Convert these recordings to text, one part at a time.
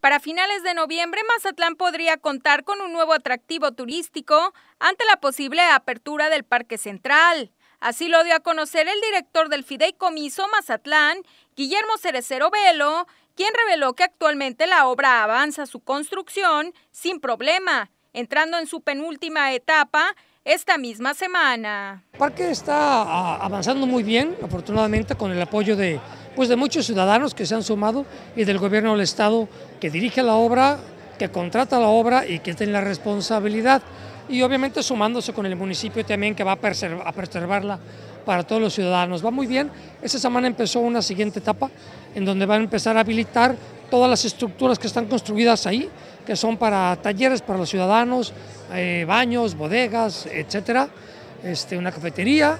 Para finales de noviembre, Mazatlán podría contar con un nuevo atractivo turístico ante la posible apertura del Parque Central. Así lo dio a conocer el director del Fideicomiso Mazatlán, Guillermo Cerecero Velo, quien reveló que actualmente la obra avanza su construcción sin problema, entrando en su penúltima etapa esta misma semana. El parque está ah, avanzando muy bien, afortunadamente, con el apoyo de pues de muchos ciudadanos que se han sumado y del gobierno del Estado que dirige la obra, que contrata la obra y que tiene la responsabilidad y obviamente sumándose con el municipio también que va a, preservarla para todos los ciudadanos. Va muy bien, esta semana empezó una siguiente etapa en donde van a empezar a habilitar todas las estructuras que están construidas ahí, que son para talleres para los ciudadanos, eh, baños, bodegas, etcétera, este, una cafetería,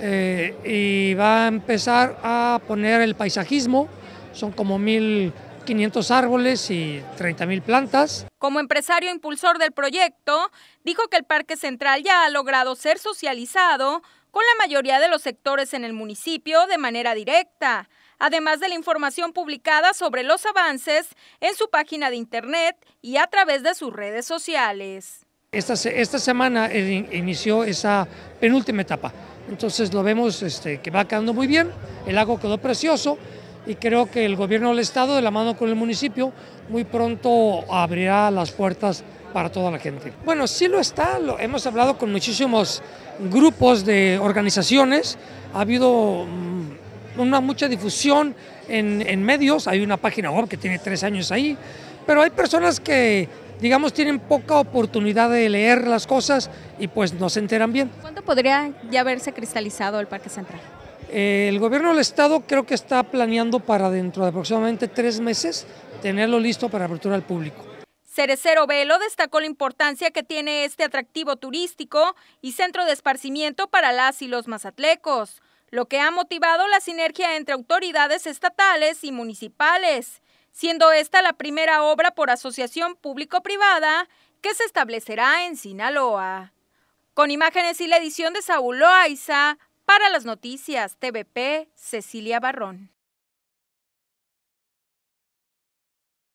eh, y va a empezar a poner el paisajismo, son como 1.500 árboles y 30.000 plantas. Como empresario impulsor del proyecto, dijo que el Parque Central ya ha logrado ser socializado con la mayoría de los sectores en el municipio de manera directa, además de la información publicada sobre los avances en su página de internet y a través de sus redes sociales. Esta, semana inició esa penúltima etapa, entonces lo vemos este, que va quedando muy bien, el lago quedó precioso y creo que el gobierno del estado, de la mano con el municipio, muy pronto abrirá las puertas para toda la gente. Bueno, sí lo está, lo, hemos hablado con muchísimos grupos de organizaciones, ha habido mm, una mucha difusión en medios, hay una página web que tiene tres años ahí, pero hay personas que digamos, tienen poca oportunidad de leer las cosas y pues no se enteran bien. ¿Cuándo podría ya haberse cristalizado el Parque Central? Eh, el gobierno del estado creo que está planeando para dentro de aproximadamente tres meses tenerlo listo para apertura al público. Cerecero Velo destacó la importancia que tiene este atractivo turístico y centro de esparcimiento para las y los mazatlecos, lo que ha motivado la sinergia entre autoridades estatales y municipales siendo esta la primera obra por asociación público-privada que se establecerá en Sinaloa. Con imágenes y la edición de Saúl Loaiza, para las noticias TVP, Cecilia Barrón.